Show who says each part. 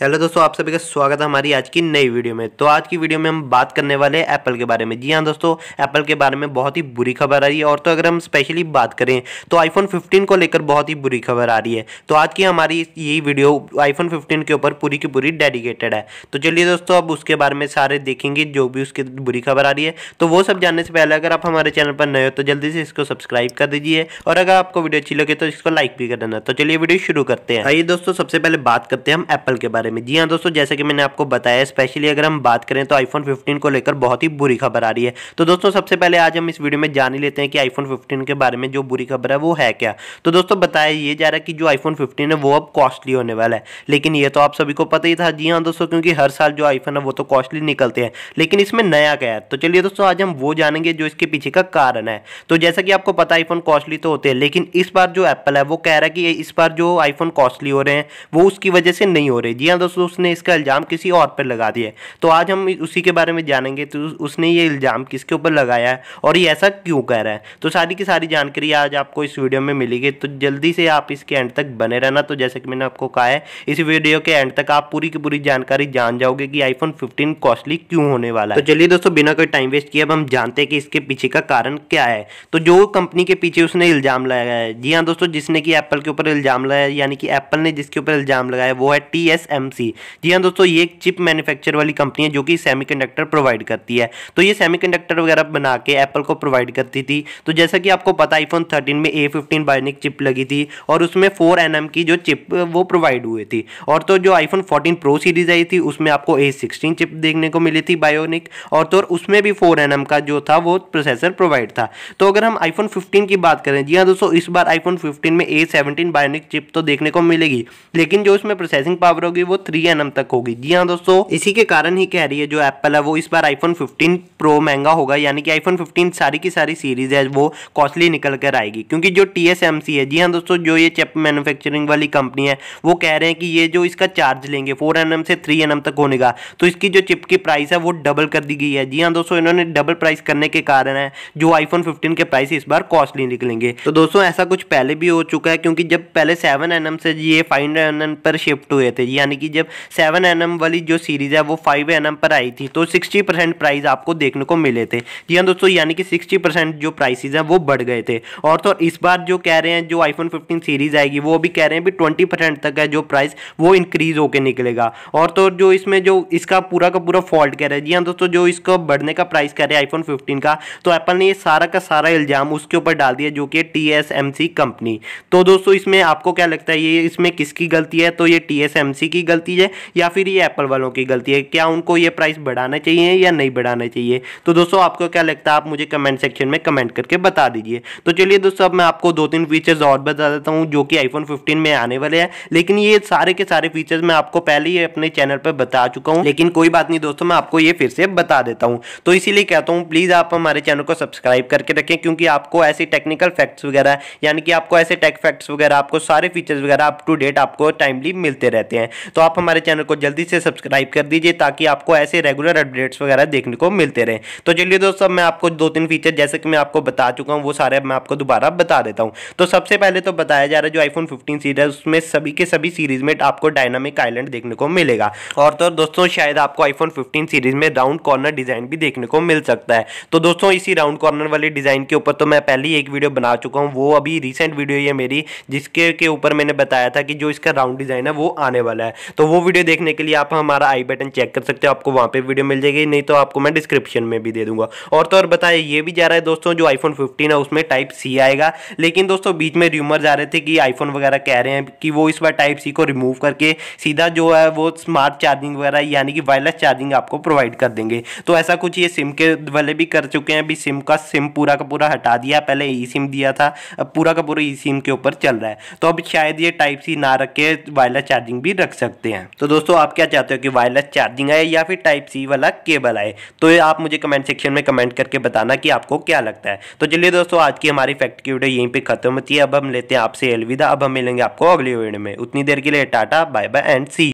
Speaker 1: hello दोस्तों आप सभी का स्वागत है हमारी आज की नई वीडियो में तो आज की वीडियो में हम बात करने वाले हैं एप्पल के बारे में जी हाँ दोस्तों एप्पल के बारे में बहुत ही बुरी खबर आ रही है और तो अगर हम स्पेशली बात करें तो आईफोन 15 को लेकर बहुत ही बुरी खबर आ रही है तो आज की हमारी यही वीडियो आईफोन फिफ्टीन के ऊपर पूरी की पूरी डेडिकेटेड है तो चलिए दोस्तों अब उसके बारे में सारे देखेंगे जो भी उसकी बुरी खबर आ रही है तो वो सब जानने से पहले अगर आप हमारे चैनल पर नए हो तो जल्दी से इसको सब्सक्राइब कर दीजिए और अगर आपको वीडियो अच्छी लगे तो इसको लाइक भी कर देना तो चलिए वीडियो शुरू करते हैं आइए दोस्तों सबसे पहले बात करते हैं हम एप्पल के बारे बारे में जी हाँ दोस्तों जैसे कि मैंने आपको बताया स्पेशली अगर हम बात करें तो आईफोन 15 को लेकर बहुत ही बुरी खबर आ रही है तो दोस्तों सबसे पहले आज हम इस वीडियो में जान ही लेते हैं कि आईफोन 15 के बारे में जो बुरी खबर है वो है क्या तो दोस्तों बताया ये जा रहा है कि जो आईफोन फिफ्टीन है वो अब कॉस्टली होने वाला है लेकिन ये तो आप सभी को पता ही था जी हाँ दोस्तों क्योंकि हर साल जो आईफोन है वो तो कॉस्टली निकलते हैं लेकिन इसमें नया क्या है तो चलिए दोस्तों आज हम वो जानेंगे जो इसके पीछे का कारण है तो जैसा कि आपको पता है आईफोन कॉस्टली तो होते हैं लेकिन इस बार जो एप्पल है वो कह रहा है कि इस बार जो आईफोन कॉस्टली हो रहे हैं वो उसकी वजह से नहीं हो रहे जी हाँ या दोस्तों उसने इसका इल्ज़ाम किसी और पर लगा दिया है तो आज हम उसी के बारे में जानेंगे तो उसने ये इल्ज़ाम किसके ऊपर लगाया है और ये ऐसा क्यों कह रहा है तो सारी की सारी जानकारी आज आपको इस वीडियो में मिलेगी तो जल्दी से आप इसके एंड तक बने रहना तो जैसे कि मैंने आपको कहा है इस वीडियो के एंड तक आप पूरी की पूरी जानकारी जान जाओगे कि आईफोन फिफ्टीन कॉस्टली क्यों होने वाला है तो चलिए दोस्तों बिना कोई टाइम वेस्ट किए अब हम जानते हैं कि इसके पीछे का कारण क्या है तो जो कंपनी के पीछे उसने इल्ज़ाम लगाया है जी हाँ दोस्तों जिसने कि एप्पल के ऊपर इल्ज़ाम लगाया यानी कि एप्पल ने जिसके ऊपर इल्ज़ाम लगाया वो है टी एसएमसी जी हाँ दोस्तों ये एक चिप मैन्युफैक्चर वाली कंपनी है जो कि सेमीकंडक्टर प्रोवाइड करती है तो ये सेमीकंडक्टर वगैरह बना के एप्पल को प्रोवाइड करती थी तो जैसा कि आपको पता आईफोन थर्टीन में ए फिफ्टीन बायोनिक चिप लगी थी और उसमें फोर एन की जो चिप वो प्रोवाइड हुई थी और तो जो आईफोन फोर्टीन प्रो सीरीज आई थी उसमें आपको ए सिक्सटीन चिप देखने को मिली थी बायोनिक और तो उसमें भी फोर एन का जो था वो प्रोसेसर प्रोवाइड था तो अगर हम आईफोन फिफ्टीन की बात करें जी हाँ दोस्तों इस बार आईफोन फिफ्टीन में ए सेवनटीन बायोनिक चिप तो देखने को मिलेगी लेकिन जो उसमें प्रोसेसिंग पावर होगी वो वो थ्री एन तक होगी जी हाँ दोस्तों इसी के कारण ही कह रही है जो एप्पल है वो इस बार आईफोन फिफ्टीन प्रो महंगा होगा यानी कि आईफोन फिफ्टीन सारी की सारी सीरीज है वो कॉस्टली निकल कर आएगी क्योंकि जो टी एस एम सी है जी हाँ दोस्तों जो ये चिप मैनुफेक्चरिंग वाली कंपनी है वो कह रहे हैं कि ये जो इसका चार्ज लेंगे फोर एन से थ्री एन तक होने का तो इसकी जो चिप की प्राइस है वो डबल कर दी गई है जी हाँ दोस्तों इन्होंने डबल प्राइस करने के कारण है जो आईफोन फिफ्टीन के प्राइस इस बार कॉस्टली निकलेंगे तो दोस्तों ऐसा कुछ पहले भी हो चुका है क्योंकि जब पहले सेवन एन से ये फाइव एन पर शिफ्ट हुए थे यानी कि कि जब सेवन एन वाली जो सीरीज़ है वो फाइव एन पर आई थी तो सिक्सटी परसेंट प्राइस आपको देखने को मिले थे जी हाँ दोस्तों यानी कि सिक्सटी परसेंट जो प्राइसेज हैं वो बढ़ गए थे और तो इस बार जो कह रहे हैं जो आईफोन फिफ्टीन सीरीज़ आएगी वो अभी कह रहे हैं भी ट्वेंटी परसेंट तक है जो प्राइस वो इंक्रीज़ होकर निकलेगा और तो जो इसमें जो इसका पूरा का पूरा फॉल्ट कह रहे हैं जी हाँ दोस्तों जो इसको बढ़ने का प्राइस कह रहे हैं आईफोन फिफ्टीन का तो एप्पल ने ये सारा का सारा इल्ज़ाम उसके ऊपर डाल दिया जो कि T S M C company तो दोस्तों इसमें आपको क्या लगता है ये इसमें किसकी गलती है तो ये टी एस एम सी की गलती गलती है या फिर ये एप्पल वालों की गलती है क्या उनको ये प्राइस बढ़ाना चाहिए या नहीं बढ़ाना चाहिए तो दोस्तों आपको क्या लगता है आप मुझे कमेंट सेक्शन में कमेंट करके बता दीजिए तो चलिए दोस्तों अब मैं आपको दो तीन फीचर्स और बता देता हूँ जो कि आईफोन फिफ्टीन में आने वाले हैं लेकिन ये सारे के सारे फीचर्स मैं आपको पहले ही अपने चैनल पर बता चुका हूँ लेकिन कोई बात नहीं दोस्तों मैं आपको ये फिर से बता देता हूँ तो इसीलिए कहता हूँ प्लीज़ आप हमारे चैनल को सब्सक्राइब करके रखें क्योंकि आपको ऐसे टेक्निकल फैक्ट्स वगैरह यानी कि आपको ऐसे टेक फैक्ट्स वगैरह आपको सारे फीचर्स वगैरह अप टू डेट आपको टाइमली मिलते रहते हैं तो आप हमारे चैनल को जल्दी से सब्सक्राइब कर दीजिए ताकि आपको ऐसे रेगुलर अपडेट्स वगैरह देखने को मिलते रहे तो चलिए दोस्तों मैं आपको दो तीन फीचर जैसे कि मैं आपको बता चुका हूँ वो सारे मैं आपको दोबारा बता देता हूँ तो सबसे पहले तो बताया जा रहा है जो आईफोन फिफ्टीन सीरीज है उसमें सभी के सभी सीरीज में आपको डायनामिक आइलैंड देखने को मिलेगा और तो दोस्तों शायद आपको आईफोन फिफ्टीन सीरीज में राउंड कॉर्नर डिज़ाइन भी देखने को मिल सकता है तो दोस्तों इसी राउंड कॉर्नर वाले डिज़ाइन के ऊपर तो मैं पहले ही एक वीडियो बना चुका हूँ वो अभी रिसेंट वीडियो है मेरी जिसके के ऊपर मैंने बताया था कि जो इसका राउंड डिज़ाइन है वो आने वाला है तो वो वीडियो देखने के लिए आप हमारा आई बटन चेक कर सकते हो आपको वहाँ पर वीडियो मिल जाएगी नहीं तो आपको मैं डिस्क्रिप्शन में भी दे दूंगा और तो और बताए ये भी जा रहा है दोस्तों जो आईफोन फिफ्टीन है उसमें टाइप सी आएगा लेकिन दोस्तों बीच में र्यूमर जा रहे थे कि आईफोन वगैरह कह रहे हैं कि वो इस बार टाइप सी को रिमूव करके सीधा जो है वो स्मार्ट चार्जिंग वगैरह यानी कि वायरलेस चार्जिंग आपको प्रोवाइड कर देंगे तो ऐसा कुछ ये सिम के वाले भी कर चुके हैं अभी सिम का सिम पूरा का पूरा हटा दिया पहले ई सिम दिया था अब पूरा का पूरा ई सिम के ऊपर चल रहा है तो अब शायद ये टाइप सी ना रख के वायरलेस चार्जिंग भी रख सकते सकते हैं तो दोस्तों आप क्या चाहते हो कि वायरलेस चार्जिंग आए या फिर टाइप सी वाला केबल आए तो आप मुझे कमेंट सेक्शन में कमेंट करके बताना कि आपको क्या लगता है तो चलिए दोस्तों आज की हमारी फैक्ट की वीडियो यहीं पर खत्म होती है अब हम लेते हैं आपसे अलविदा अब हम मिलेंगे आपको अगली वीडियो में उतनी देर के लिए tata bye bye and C